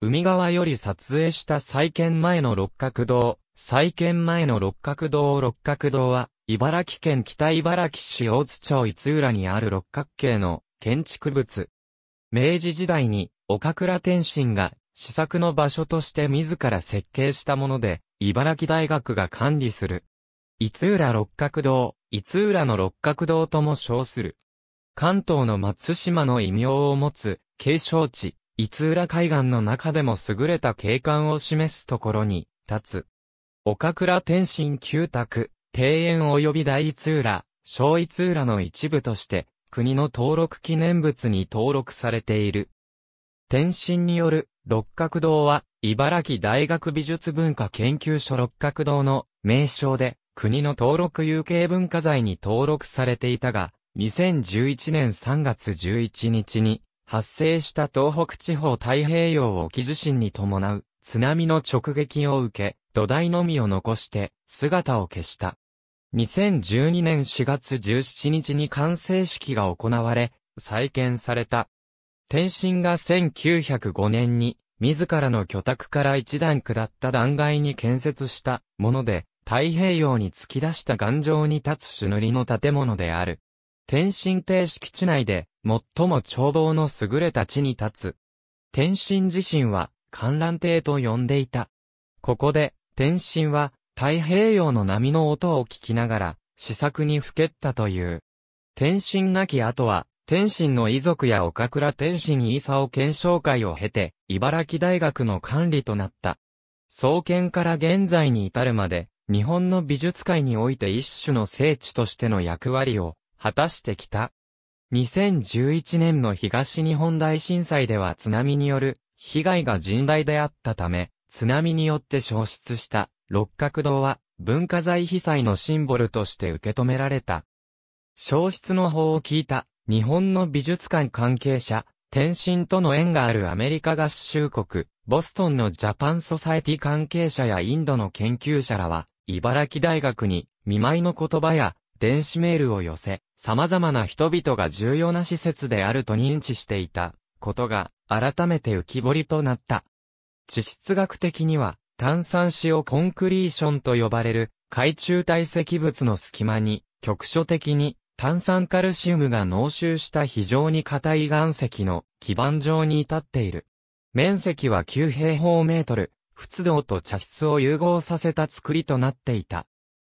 海側より撮影した再建前の六角堂、再建前の六角堂六角堂は、茨城県北茨城市大津町津浦にある六角形の建築物。明治時代に、岡倉天心が、試作の場所として自ら設計したもので、茨城大学が管理する。伊津浦六角堂、伊津浦の六角堂とも称する。関東の松島の異名を持つ、継承地、伊津浦海岸の中でも優れた景観を示すところに立つ。岡倉天心旧宅、庭園及び大伊津浦、小伊津浦の一部として、国の登録記念物に登録されている。天心による六角堂は、茨城大学美術文化研究所六角堂の名称で、国の登録有形文化財に登録されていたが、2011年3月11日に、発生した東北地方太平洋沖地震に伴う津波の直撃を受け、土台のみを残して姿を消した。2012年4月17日に完成式が行われ、再建された。天津が1905年に、自らの居宅から一段下った断崖に建設したもので、太平洋に突き出した岩上に立つ朱塗りの建物である。天津邸敷地内で、最も眺望の優れた地に立つ。天津自身は観覧艇と呼んでいた。ここで、天津は太平洋の波の音を聞きながら、試作にふけったという。天津なき後は、天津の遺族や岡倉天津伊佐を検証会を経て、茨城大学の管理となった。創建から現在に至るまで、日本の美術界において一種の聖地としての役割を果たしてきた。2011年の東日本大震災では津波による被害が甚大であったため、津波によって消失した六角堂は文化財被災のシンボルとして受け止められた。消失の方を聞いた日本の美術館関係者、天津との縁があるアメリカ合衆国、ボストンのジャパンソサエティ関係者やインドの研究者らは、茨城大学に見舞いの言葉や電子メールを寄せ、様々な人々が重要な施設であると認知していたことが改めて浮き彫りとなった。地質学的には炭酸塩コンクリーションと呼ばれる海中堆積物の隙間に局所的に炭酸カルシウムが濃集した非常に硬い岩石の基盤上に至っている。面積は9平方メートル、仏道と茶室を融合させた作りとなっていた。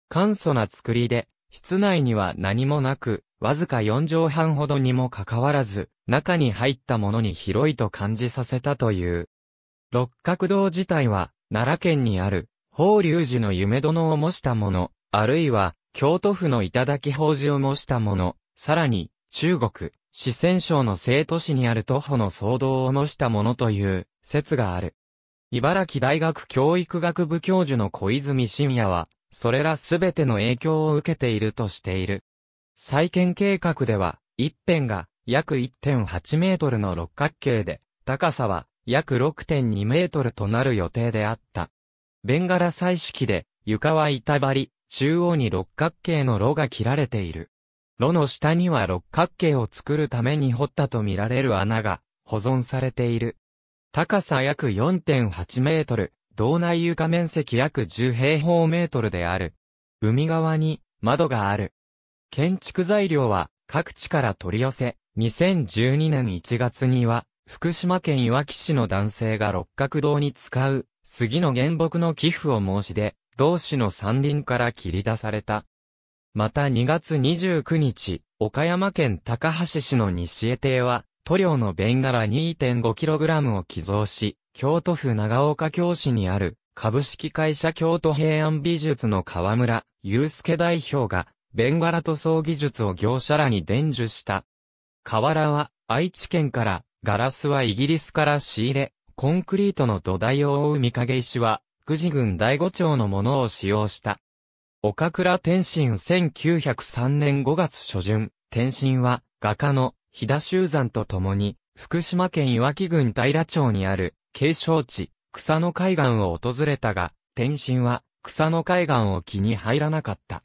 簡素な作りで室内には何もなく、わずか4畳半ほどにもかかわらず、中に入ったものに広いと感じさせたという。六角堂自体は、奈良県にある、法隆寺の夢殿を模したもの、あるいは、京都府の頂法寺を模したもの、さらに、中国、四川省の生徒市にある徒歩の騒動を模したものという説がある。茨城大学教育学部教授の小泉晋也は、それらすべての影響を受けているとしている。再建計画では、一辺が約1.8メートルの六角形で、高さは約6.2メートルとなる予定であった。ベンガラ彩色で、床は板張り、中央に六角形の炉が切られている。炉の下には六角形を作るために掘ったとみられる穴が保存されている。高さ約4.8メートル、道内床面積約10平方メートルである。海側に窓がある。建築材料は各地から取り寄せ、2012年1月には、福島県いわき市の男性が六角堂に使う、杉の原木の寄付を申し出、同市の山林から切り出された。また2月29日、岡山県高橋市の西江邸は、塗料の弁柄 2.5kg を寄贈し、京都府長岡京市にある株式会社京都平安美術の河村祐介代表が、弁柄塗装技術を業者らに伝授した。河原は愛知県から、ガラスはイギリスから仕入れ、コンクリートの土台を覆う三影石は、久慈郡第五町のものを使用した。岡倉天心1903年5月初旬、天心は画家の飛騨集山と共に、福島県いわき郡平町にある、景勝地、草の海岸を訪れたが、天津は、草の海岸を気に入らなかった。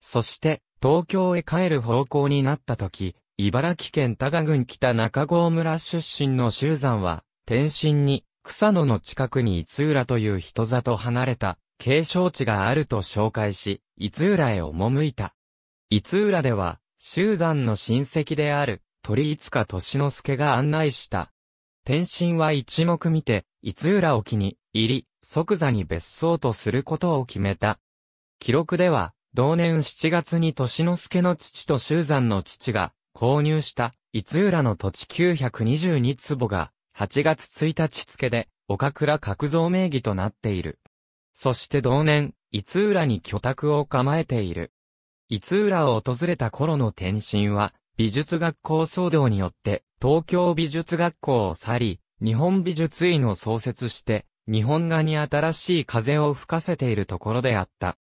そして、東京へ帰る方向になった時、茨城県多賀郡北中郷村出身の集山は、天津に、草野の近くに五浦という人里離れた、景勝地があると紹介し、五浦へ赴いた。五浦では、集山の親戚である、鳥いつか年之助が案内した。天心は一目見て、いつ浦沖に入り、即座に別荘とすることを決めた。記録では、同年7月に年之助の父と周山の父が購入したいつ浦の土地922坪が8月1日付で岡倉角蔵名義となっている。そして同年、いつ浦に居宅を構えている。いつ浦を訪れた頃の天心は、美術学校騒動によって、東京美術学校を去り、日本美術院を創設して、日本画に新しい風を吹かせているところであった。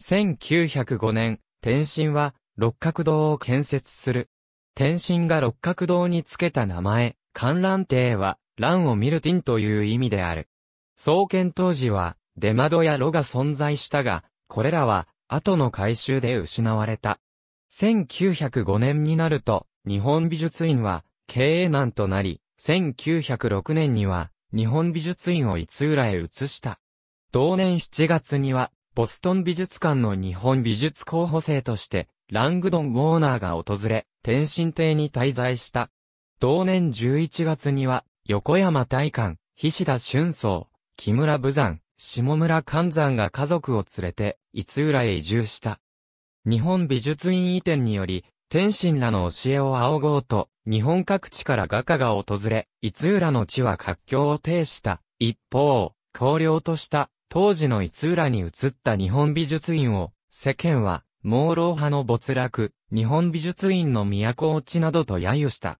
1905年、天津は六角堂を建設する。天津が六角堂につけた名前、観覧亭は、乱を見るティンという意味である。創建当時は、出窓や炉が存在したが、これらは、後の改修で失われた。1905年になると、日本美術院は経営難となり、1906年には日本美術院を五浦へ移した。同年7月には、ボストン美術館の日本美術候補生として、ラングドン・ウォーナーが訪れ、天津邸に滞在した。同年11月には、横山大観、菱田俊草、木村武山、下村勘山が家族を連れて、五浦へ移住した。日本美術院移転により、天心らの教えを仰ごうと、日本各地から画家が訪れ、伊津浦の地は活況を呈した。一方、荒涼とした、当時の伊津浦に移った日本美術院を、世間は、朦朧派の没落、日本美術院の都落ちなどと揶揄した。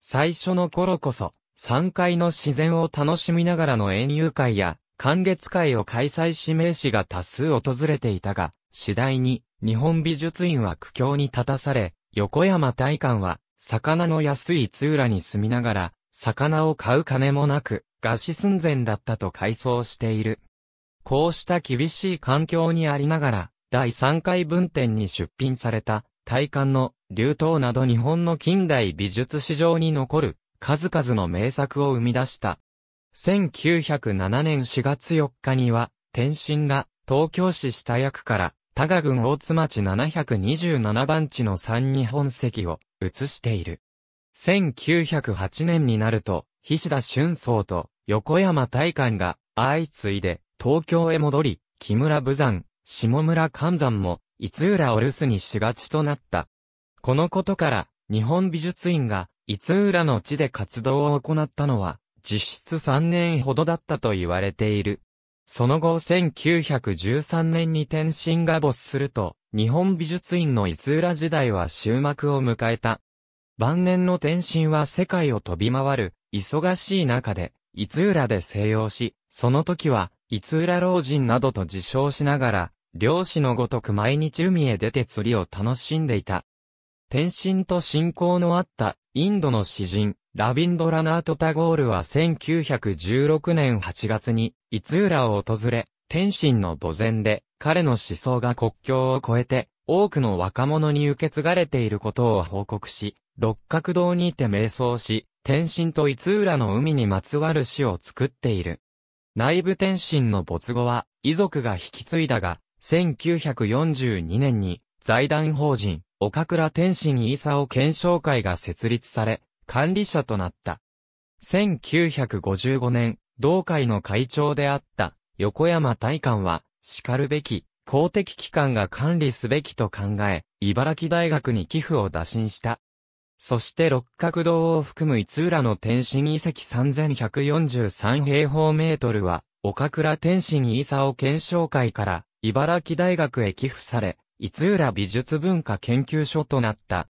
最初の頃こそ、三階の自然を楽しみながらの園遊会や、歓月会を開催し名士が多数訪れていたが、次第に日本美術院は苦境に立たされ、横山大観は魚の安い津浦に住みながら、魚を買う金もなく、餓死寸前だったと回想している。こうした厳しい環境にありながら、第3回分店に出品された、大観の、流刀など日本の近代美術史上に残る、数々の名作を生み出した。1907年4月4日には、天津が東京市下役から多賀郡大津町727番地の3日本席を移している。1908年になると、菱田春草と横山大観が相次いで東京へ戻り、木村武山、下村勘山も、いつ浦お留守にしがちとなった。このことから、日本美術院が、いつ浦の地で活動を行ったのは、実質3年ほどだったと言われている。その後1913年に天津が没すると、日本美術院の伊津浦時代は終幕を迎えた。晩年の天津は世界を飛び回る、忙しい中で、伊津浦で静養し、その時は、伊津浦老人などと自称しながら、漁師のごとく毎日海へ出て釣りを楽しんでいた。天津と信仰のあった、インドの詩人、ラビンドラナート・タゴールは1916年8月に、イツーラを訪れ、天津の墓前で、彼の思想が国境を越えて、多くの若者に受け継がれていることを報告し、六角堂にて瞑想し、天津と伊津浦の海にまつわる詩を作っている。内部天津の没後は、遺族が引き継いだが、1942年に、財団法人、岡倉天津伊佐を検証会が設立され、管理者となった。1955年、同会の会長であった横山大官は、叱るべき公的機関が管理すべきと考え、茨城大学に寄付を打診した。そして六角堂を含む五浦の天津遺跡3143平方メートルは、岡倉天津伊佐を検証会から茨城大学へ寄付され、五浦美術文化研究所となった。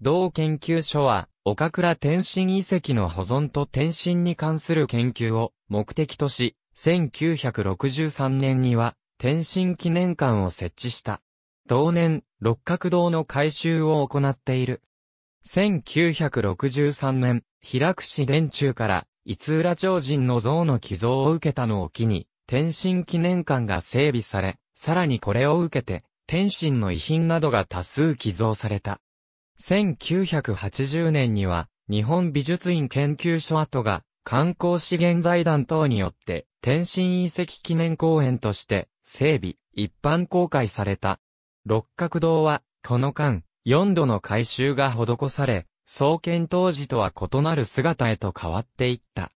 同研究所は、岡倉天津遺跡の保存と天津に関する研究を目的とし、1963年には天津記念館を設置した。同年、六角堂の改修を行っている。1963年、平久市連中から五浦町人の像の寄贈を受けたのを機に、天津記念館が整備され、さらにこれを受けて、天津の遺品などが多数寄贈された。1980年には、日本美術院研究所跡が、観光資源財団等によって、天津遺跡記念公園として、整備、一般公開された。六角堂は、この間、4度の改修が施され、創建当時とは異なる姿へと変わっていった。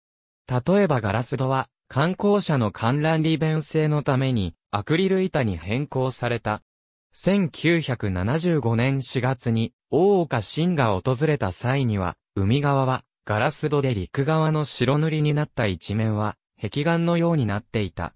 例えばガラス戸は、観光者の観覧利便性のために、アクリル板に変更された。1975年4月に、大岡新が訪れた際には、海側はガラス戸で陸側の白塗りになった一面は壁岩のようになっていた。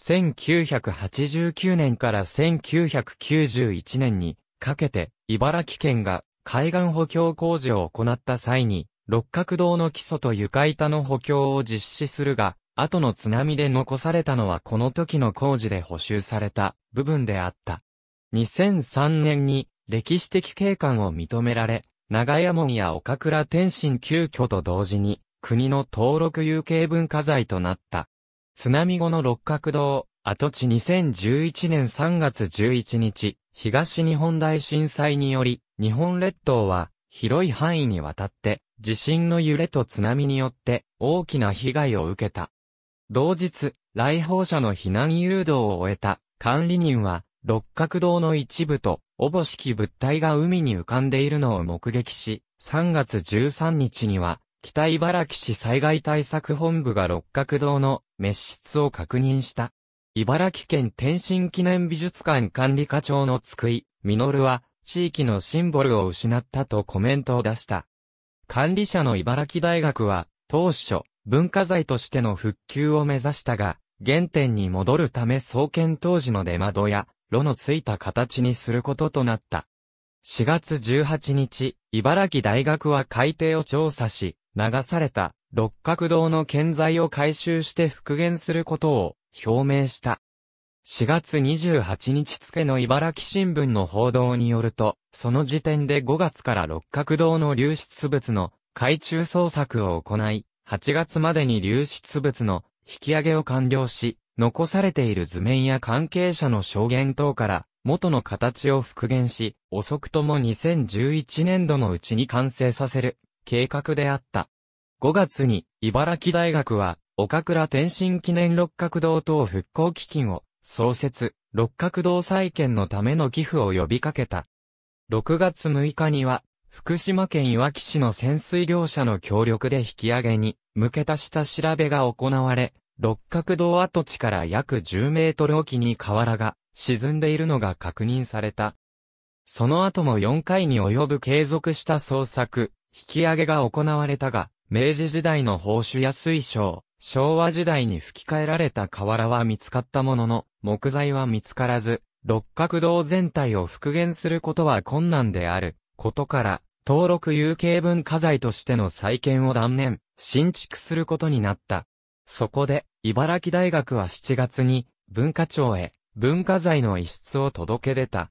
1989年から1991年にかけて茨城県が海岸補強工事を行った際に六角堂の基礎と床板の補強を実施するが、後の津波で残されたのはこの時の工事で補修された部分であった。2003年に歴史的景観を認められ、長屋門や岡倉天心急遽と同時に、国の登録有形文化財となった。津波後の六角堂、跡地2011年3月11日、東日本大震災により、日本列島は広い範囲にわたって、地震の揺れと津波によって大きな被害を受けた。同日、来訪者の避難誘導を終えた管理人は、六角堂の一部と、おぼしき物体が海に浮かんでいるのを目撃し、3月13日には、北茨城市災害対策本部が六角堂の滅失を確認した。茨城県天津記念美術館管理課長の津久井、実は、地域のシンボルを失ったとコメントを出した。管理者の茨城大学は、当初、文化財としての復旧を目指したが、原点に戻るため創建当時の出窓や、炉のついた形にすることとなった。4月18日、茨城大学は海底を調査し、流された六角堂の建材を回収して復元することを表明した。4月28日付の茨城新聞の報道によると、その時点で5月から六角堂の流出物の海中捜索を行い、8月までに流出物の引き上げを完了し、残されている図面や関係者の証言等から、元の形を復元し、遅くとも2011年度のうちに完成させる、計画であった。5月に、茨城大学は、岡倉天心記念六角堂等復興基金を、創設、六角堂再建のための寄付を呼びかけた。6月6日には、福島県いわき市の潜水業者の協力で引き上げに向けた下調べが行われ、六角堂跡地から約10メートル沖きに河原が沈んでいるのが確認された。その後も4回に及ぶ継続した捜索、引き上げが行われたが、明治時代の報酬や水晶、昭和時代に吹き替えられた瓦は見つかったものの、木材は見つからず、六角堂全体を復元することは困難である、ことから、登録有形文化財としての再建を断念、新築することになった。そこで、茨城大学は7月に、文化庁へ、文化財の遺室を届け出た。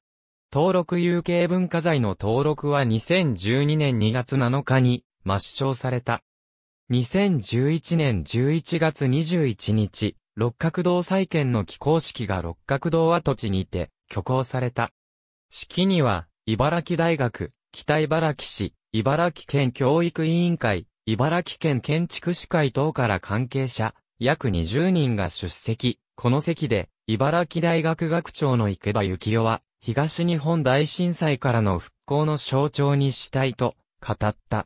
登録有形文化財の登録は2012年2月7日に、抹消された。2011年11月21日、六角堂再建の起工式が六角堂跡地にて、挙行された。式には、茨城大学、北茨城市、茨城県教育委員会、茨城県建築士会等から関係者、約20人が出席。この席で、茨城大学学長の池田幸雄は、東日本大震災からの復興の象徴にしたいと、語った。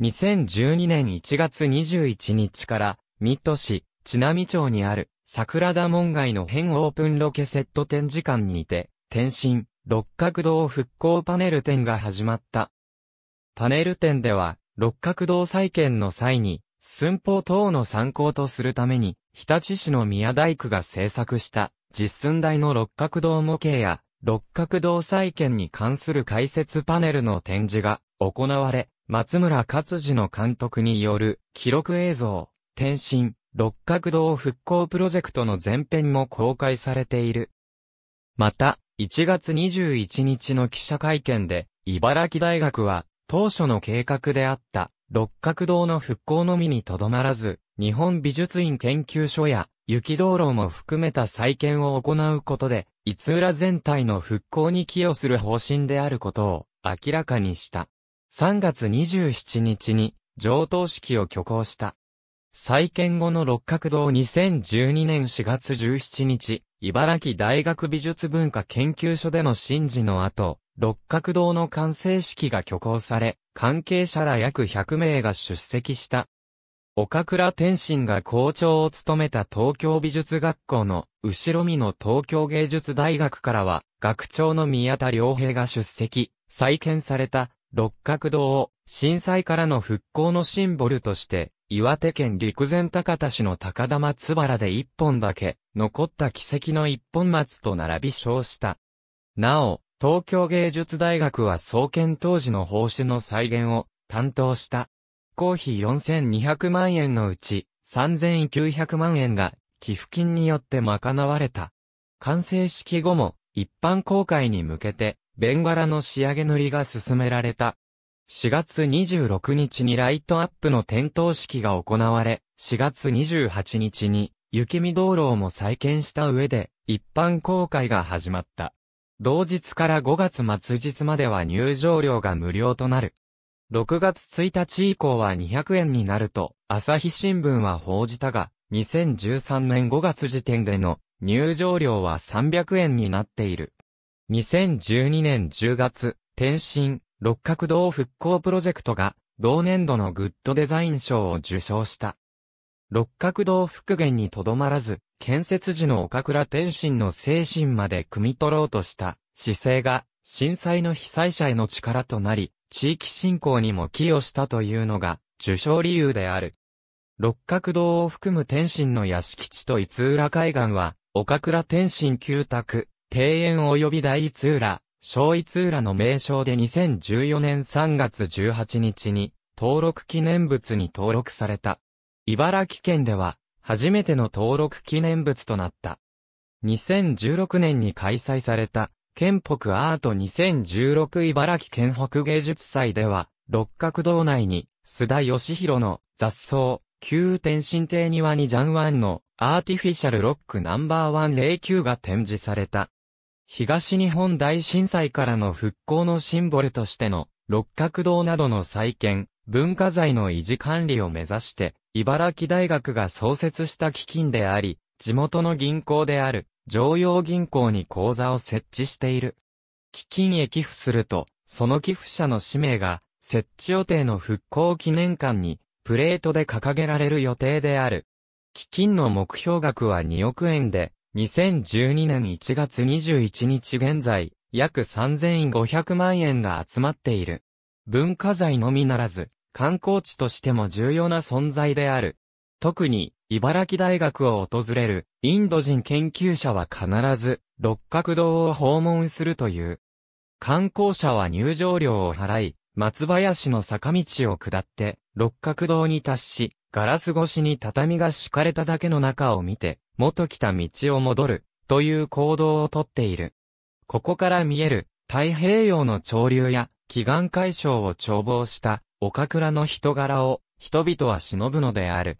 2012年1月21日から、水戸市、津波町にある、桜田門外の変オープンロケセット展示館にて、転身、六角堂復興パネル展が始まった。パネル展では、六角堂再建の際に、寸法等の参考とするために、日立市の宮大工が制作した実寸大の六角堂模型や六角堂再建に関する解説パネルの展示が行われ、松村勝次の監督による記録映像、転身、六角堂復興プロジェクトの前編も公開されている。また、1月21日の記者会見で、茨城大学は、当初の計画であった六角堂の復興のみにとどまらず、日本美術院研究所や雪道路も含めた再建を行うことで、五浦全体の復興に寄与する方針であることを明らかにした。3月27日に上等式を挙行した。再建後の六角堂2012年4月17日、茨城大学美術文化研究所での神事の後、六角堂の完成式が挙行され、関係者ら約100名が出席した。岡倉天心が校長を務めた東京美術学校の後ろ見の東京芸術大学からは学長の宮田良平が出席、再建された六角堂を震災からの復興のシンボルとして岩手県陸前高田市の高玉津原で一本だけ残った奇跡の一本松と並び称した。なお、東京芸術大学は創建当時の報酬の再現を担当した。公費4200万円のうち3900万円が寄付金によって賄われた。完成式後も一般公開に向けてベンガラの仕上げ塗りが進められた。4月26日にライトアップの点灯式が行われ、4月28日に雪見道路をも再建した上で一般公開が始まった。同日から5月末日までは入場料が無料となる。6月1日以降は200円になると、朝日新聞は報じたが、2013年5月時点での入場料は300円になっている。2012年10月、天津、六角堂復興プロジェクトが、同年度のグッドデザイン賞を受賞した。六角堂復元にとどまらず、建設時の岡倉天心の精神まで汲み取ろうとした姿勢が、震災の被災者への力となり、地域振興にも寄与したというのが、受賞理由である。六角堂を含む天心の屋敷地と五浦海岸は、岡倉天心旧宅、庭園及び大五津浦、小五浦の名称で2014年3月18日に、登録記念物に登録された。茨城県では、初めての登録記念物となった。2016年に開催された、県北アート2016茨城県北芸術祭では、六角堂内に、須田義弘の雑草、旧天神亭庭にジャンワンのアーティフィシャルロックナンバーワン0 9が展示された。東日本大震災からの復興のシンボルとしての六角堂などの再建、文化財の維持管理を目指して、茨城大学が創設した基金であり、地元の銀行である、常陽銀行に口座を設置している。基金へ寄付すると、その寄付者の氏名が、設置予定の復興記念館に、プレートで掲げられる予定である。基金の目標額は2億円で、2012年1月21日現在、約3500万円が集まっている。文化財のみならず、観光地としても重要な存在である。特に、茨城大学を訪れるインド人研究者は必ず六角堂を訪問するという。観光者は入場料を払い、松林の坂道を下って六角堂に達し、ガラス越しに畳が敷かれただけの中を見て、元来た道を戻るという行動をとっている。ここから見える太平洋の潮流や祈願解消を眺望した岡倉の人柄を人々は忍ぶのである。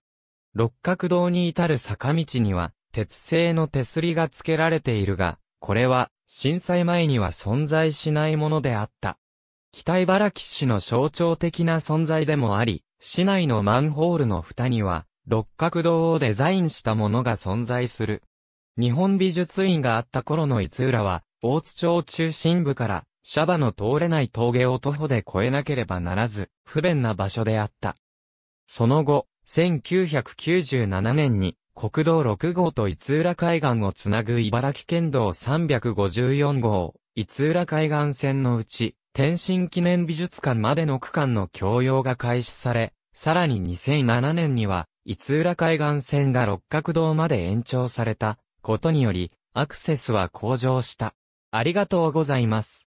六角堂に至る坂道には、鉄製の手すりが付けられているが、これは、震災前には存在しないものであった。北茨城市の象徴的な存在でもあり、市内のマンホールの蓋には、六角堂をデザインしたものが存在する。日本美術院があった頃の五浦は、大津町中心部からシャバの通れない峠を徒歩で越えなければならず、不便な場所であった。その後、1997年に国道6号と伊浦海岸をつなぐ茨城県道354号、伊浦海岸線のうち、天津記念美術館までの区間の共用が開始され、さらに2007年には、伊浦海岸線が六角堂まで延長されたことにより、アクセスは向上した。ありがとうございます。